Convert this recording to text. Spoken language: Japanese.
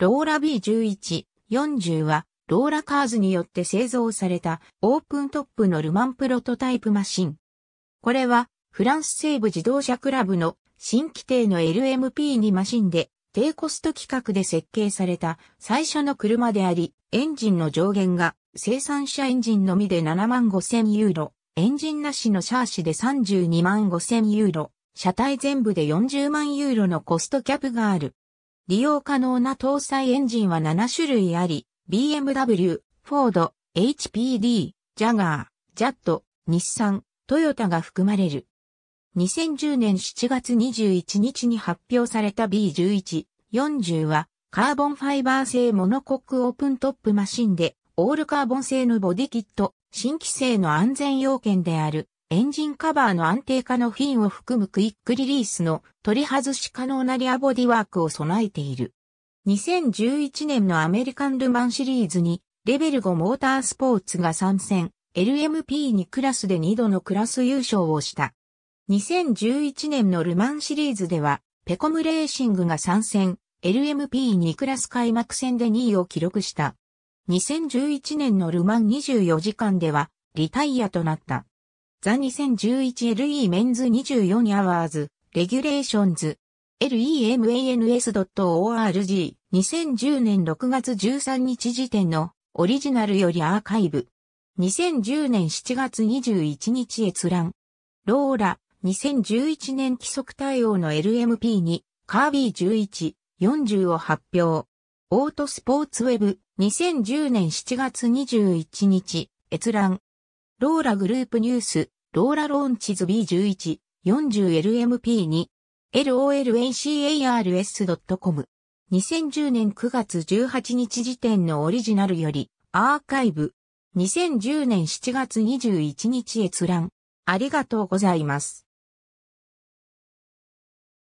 ローラ B11、40は、ローラカーズによって製造されたオープントップのルマンプロトタイプマシン。これはフランス西部自動車クラブの新規定の LMP2 マシンで低コスト規格で設計された最初の車であり、エンジンの上限が生産者エンジンのみで7万5千ユーロ、エンジンなしのシャーシで32万5千ユーロ、車体全部で40万ユーロのコストキャップがある。利用可能な搭載エンジンは7種類あり、BMW、フォード、HPD、ジャガー、ジャット、日産、トヨタが含まれる。2010年7月21日に発表された B11、40は、カーボンファイバー製モノコックオープントップマシンで、オールカーボン製のボディキット、新規性の安全要件であるエンジンカバーの安定化のフィンを含むクイックリリースの取り外し可能なリアボディワークを備えている。2011年のアメリカンルマンシリーズにレベル5モータースポーツが参戦、LMP2 クラスで2度のクラス優勝をした。2011年のルマンシリーズでは、ペコムレーシングが参戦、LMP2 クラス開幕戦で2位を記録した。2011年のルマン24時間では、リタイアとなった。ザ 2011LE メンズ24 Hours Regulations lemans.org 2010年6月13日時点のオリジナルよりアーカイブ2010年7月21日閲覧ローラ2011年規則対応の LMP にカービー1140を発表オートスポーツウェブ2010年7月21日閲覧ローラグループニュース、ローラローンチズ B11、40LMP2、LOLACARS.com。2010年9月18日時点のオリジナルより、アーカイブ。2010年7月21日閲覧。ありがとうございます。